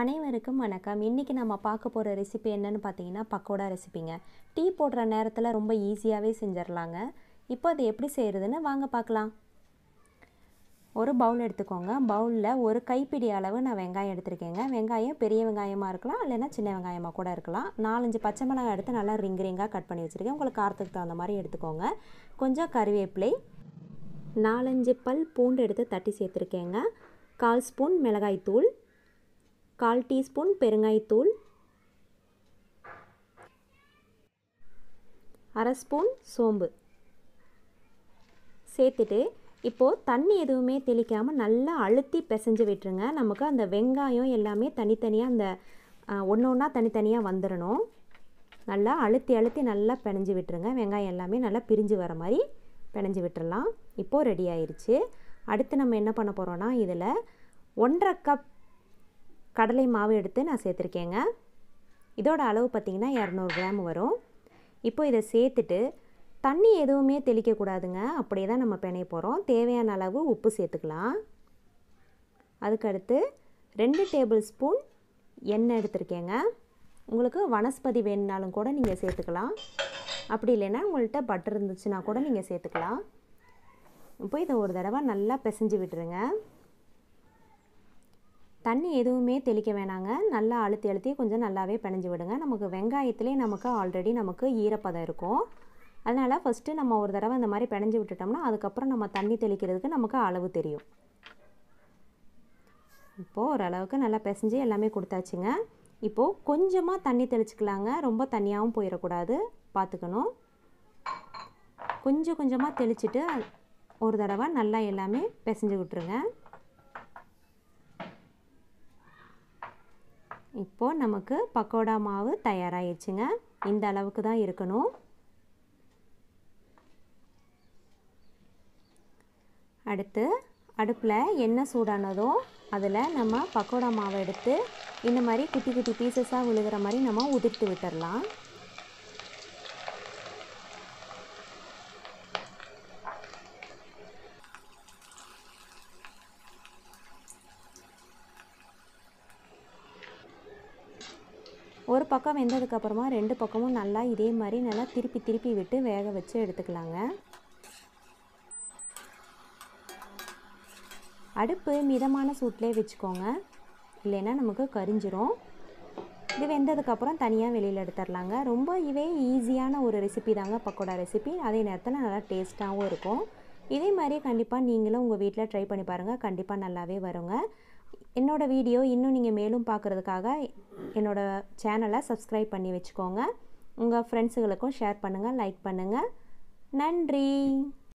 அனைவருக்கும் வணக்கம் இன்றைக்கி நம்ம பார்க்க போகிற ரெசிபி என்னென்னு பார்த்தீங்கன்னா பக்கோடா ரெசிபிங்க டீ போடுற நேரத்தில் ரொம்ப ஈஸியாகவே செஞ்சிடலாங்க இப்போ அது எப்படி செய்கிறதுன்னு வாங்க பார்க்கலாம் ஒரு பவுல் எடுத்துக்கோங்க பவுலில் ஒரு கைப்பிடி அளவு நான் வெங்காயம் எடுத்திருக்கேங்க வெங்காயம் பெரிய வெங்காயமாக இருக்கலாம் இல்லைன்னா சின்ன வெங்காயமாக கூட இருக்கலாம் நாலஞ்சு பச்சை மிளகாய் எடுத்து நல்லா ரிங் ரிங்காக கட் பண்ணி வச்சுருக்கேன் உங்களுக்கு காரத்துக்கு தகுந்த மாதிரி எடுத்துக்கோங்க கொஞ்சம் கருவேப்பிலை நாலஞ்சு பல் பூண்டு எடுத்து தட்டி சேர்த்துருக்கேங்க கால் ஸ்பூன் மிளகாய்த்தூள் கால் டீஸ்பூன் பெருங்காய்த்தூள் அரை ஸ்பூன் சோம்பு சேர்த்துட்டு இப்போது தண்ணி எதுவுமே தெளிக்காமல் நல்லா அழுத்தி பிசைஞ்சு விட்டுருங்க நமக்கு அந்த வெங்காயம் எல்லாமே தனித்தனியாக அந்த ஒன்று ஒன்றா தனித்தனியாக வந்துடணும் நல்லா அழுத்தி அழுத்தி நல்லா பிணைஞ்சு விட்டுருங்க வெங்காயம் எல்லாமே நல்லா பிரிஞ்சு வர மாதிரி பிணைஞ்சு விட்டுடலாம் இப்போது ரெடி ஆயிடுச்சு அடுத்து நம்ம என்ன பண்ண போகிறோன்னா இதில் ஒன்றரை கப் கடலை மாவு எடுத்து நான் சேர்த்துருக்கேங்க இதோட அளவு பார்த்திங்கன்னா இரநூறு கிராம் வரும் இப்போ இதை சேர்த்துட்டு தண்ணி எதுவுமே தெளிக்கக்கூடாதுங்க அப்படியே தான் நம்ம பிணைய போகிறோம் தேவையான அளவு உப்பு சேர்த்துக்கலாம் அதுக்கடுத்து ரெண்டு டேபிள் ஸ்பூன் எண்ணெய் எடுத்திருக்கேங்க உங்களுக்கு வனஸ்பதி வேணுனாலும் கூட நீங்கள் சேர்த்துக்கலாம் அப்படி இல்லைன்னா உங்கள்கிட்ட பட்டர் இருந்துச்சுன்னா கூட நீங்கள் சேர்த்துக்கலாம் இப்போ இதை ஒரு தடவை நல்லா பிசைஞ்சு விட்டுருங்க தண்ணி எதுவுமே தெளிக்க வேணாங்க நல்லா அழுத்தி அழுத்தி கொஞ்சம் நல்லாவே பிணைஞ்சு விடுங்க நமக்கு வெங்காயத்துலேயே நமக்கு ஆல்ரெடி நமக்கு ஈரப்பதம் இருக்கும் அதனால் ஃபஸ்ட்டு நம்ம ஒரு தடவை இந்த மாதிரி பிணைஞ்சு விட்டுட்டோம்னா அதுக்கப்புறம் நம்ம தண்ணி தெளிக்கிறதுக்கு நமக்கு அளவு தெரியும் இப்போது ஓரளவுக்கு நல்லா பிசைஞ்சு எல்லாமே கொடுத்தாச்சுங்க இப்போது கொஞ்சமாக தண்ணி தெளிச்சுக்கலாங்க ரொம்ப தண்ணியாகவும் போயிடக்கூடாது பார்த்துக்கணும் கொஞ்சம் கொஞ்சமாக தெளிச்சுட்டு ஒரு தடவை நல்லா எல்லாமே பிசைஞ்சு விட்ருங்க இப்போ நமக்கு பக்கோடா மாவு தயாராகிடுச்சுங்க இந்த அளவுக்கு தான் இருக்கணும் அடுத்து அடுப்பில் எண்ணெய் சூடானதும் அதில் நம்ம பக்கோடா மாவை எடுத்து இந்த மாதிரி குட்டி குட்டி பீசஸாக விழுகிற மாதிரி நம்ம உதிர்த்து விட்டுடலாம் ஒரு பக்கம் வெந்ததுக்கப்புறமா ரெண்டு பக்கமும் நல்லா இதே மாதிரி நல்லா திருப்பி திருப்பி விட்டு வேக வச்சு எடுத்துக்கலாங்க அடுப்பு மிதமான சூட்லேயே வச்சுக்கோங்க இல்லைன்னா நமக்கு கரிஞ்சிரும் இது வெந்ததுக்கப்புறம் தனியாக வெளியில் எடுத்துடலாங்க ரொம்ப இவே ஈஸியான ஒரு ரெசிபி தாங்க பக்கோடா ரெசிபி அதே நேரத்தில் நல்லா டேஸ்ட்டாகவும் இருக்கும் இதே மாதிரி கண்டிப்பாக நீங்களும் உங்கள் வீட்டில் ட்ரை பண்ணி பாருங்கள் கண்டிப்பாக நல்லாவே வருங்க என்னோட வீடியோ இன்னும் நீங்கள் மேலும் பார்க்குறதுக்காக என்னோட சேனலை சப்ஸ்கிரைப் பண்ணி வச்சுக்கோங்க உங்கள் ஃப்ரெண்ட்ஸுகளுக்கும் ஷேர் பண்ணுங்கள் லைக் பண்ணுங்கள் நன்றி